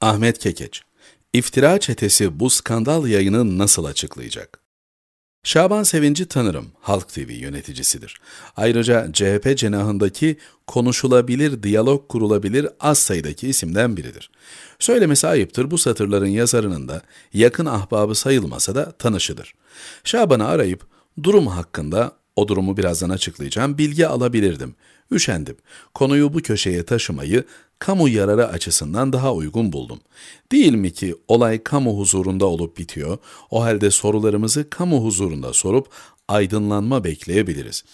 Ahmet Kekeç, iftira çetesi bu skandal yayını nasıl açıklayacak? Şaban Sevinci tanırım, Halk TV yöneticisidir. Ayrıca CHP cenahındaki konuşulabilir, diyalog kurulabilir az sayıdaki isimden biridir. Söylemesi ayıptır bu satırların yazarının da yakın ahbabı sayılmasa da tanışıdır. Şaban'ı arayıp durum hakkında o durumu birazdan açıklayacağım bilgi alabilirdim. Üşendim. Konuyu bu köşeye taşımayı kamu yararı açısından daha uygun buldum. Değil mi ki olay kamu huzurunda olup bitiyor, o halde sorularımızı kamu huzurunda sorup aydınlanma bekleyebiliriz.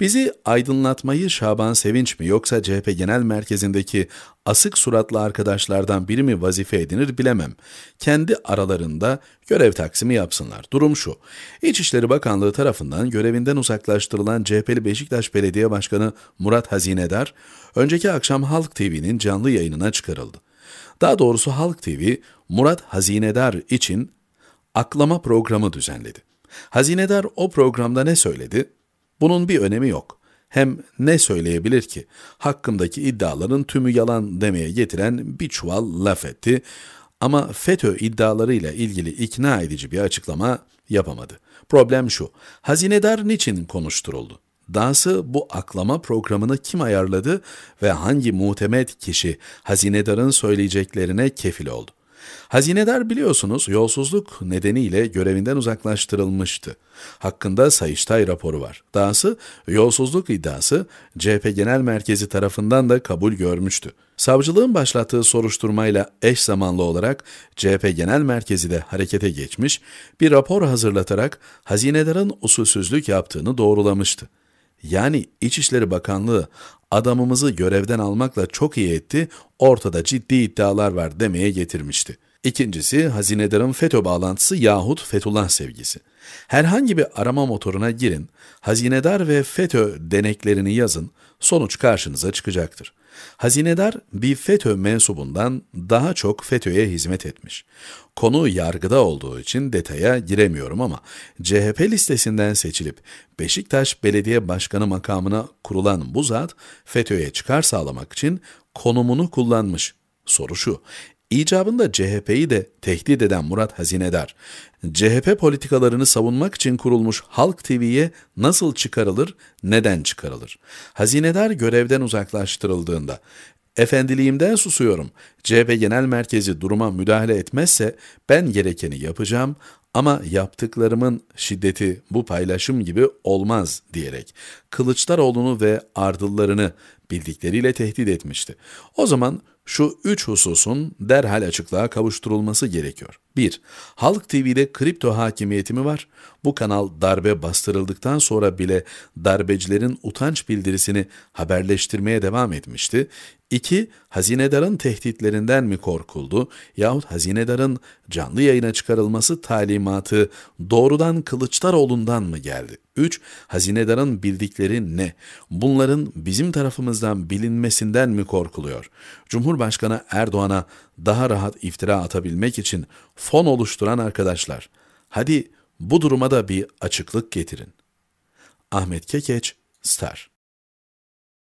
Bizi aydınlatmayı Şaban Sevinç mi yoksa CHP Genel Merkezi'ndeki asık suratlı arkadaşlardan biri mi vazife edinir bilemem. Kendi aralarında görev taksimi yapsınlar. Durum şu. İçişleri Bakanlığı tarafından görevinden uzaklaştırılan CHP'li Beşiktaş Belediye Başkanı Murat Hazinedar, önceki akşam Halk TV'nin canlı yayınına çıkarıldı. Daha doğrusu Halk TV, Murat Hazinedar için aklama programı düzenledi. Hazinedar o programda ne söyledi? Bunun bir önemi yok. Hem ne söyleyebilir ki? Hakkımdaki iddiaların tümü yalan demeye getiren bir çuval laf etti. Ama FETÖ iddialarıyla ilgili ikna edici bir açıklama yapamadı. Problem şu, hazinedar niçin konuşturuldu? Dahası bu aklama programını kim ayarladı ve hangi muhtemet kişi hazinedarın söyleyeceklerine kefil oldu? Hazineder biliyorsunuz yolsuzluk nedeniyle görevinden uzaklaştırılmıştı. Hakkında Sayıştay raporu var. Dahası yolsuzluk iddiası CHP Genel Merkezi tarafından da kabul görmüştü. Savcılığın başlattığı soruşturmayla eş zamanlı olarak CHP Genel Merkezi de harekete geçmiş, bir rapor hazırlatarak hazinedarın usulsüzlük yaptığını doğrulamıştı yani İçişleri Bakanlığı adamımızı görevden almakla çok iyi etti, ortada ciddi iddialar var demeye getirmişti.'' İkincisi hazinedarın FETÖ bağlantısı yahut Fethullah sevgisi. Herhangi bir arama motoruna girin, hazinedar ve FETÖ deneklerini yazın, sonuç karşınıza çıkacaktır. Hazinedar bir FETÖ mensubundan daha çok FETÖ'ye hizmet etmiş. Konu yargıda olduğu için detaya giremiyorum ama CHP listesinden seçilip Beşiktaş Belediye Başkanı makamına kurulan bu zat FETÖ'ye çıkar sağlamak için konumunu kullanmış. Soru şu, İcabında CHP'yi de tehdit eden Murat Hazinedar, CHP politikalarını savunmak için kurulmuş Halk TV'ye nasıl çıkarılır, neden çıkarılır? Hazinedar görevden uzaklaştırıldığında, Efendiliğimden susuyorum. CHP Genel Merkezi duruma müdahale etmezse ben gerekeni yapacağım ama yaptıklarımın şiddeti bu paylaşım gibi olmaz diyerek Kılıçdaroğlu'nu ve ardıllarını bildikleriyle tehdit etmişti. O zaman şu üç hususun derhal açıklığa kavuşturulması gerekiyor. 1. Halk TV'de kripto hakimiyeti mi var? Bu kanal darbe bastırıldıktan sonra bile darbecilerin utanç bildirisini haberleştirmeye devam etmişti İki, Hazinedarın tehditlerinden mi korkuldu yahut hazinedarın canlı yayına çıkarılması talimatı doğrudan Kılıçdaroğlu'ndan mı geldi? Üç, Hazinedarın bildikleri ne? Bunların bizim tarafımızdan bilinmesinden mi korkuluyor? Cumhurbaşkanı Erdoğan'a daha rahat iftira atabilmek için fon oluşturan arkadaşlar, hadi bu duruma da bir açıklık getirin. Ahmet Kekeç, Star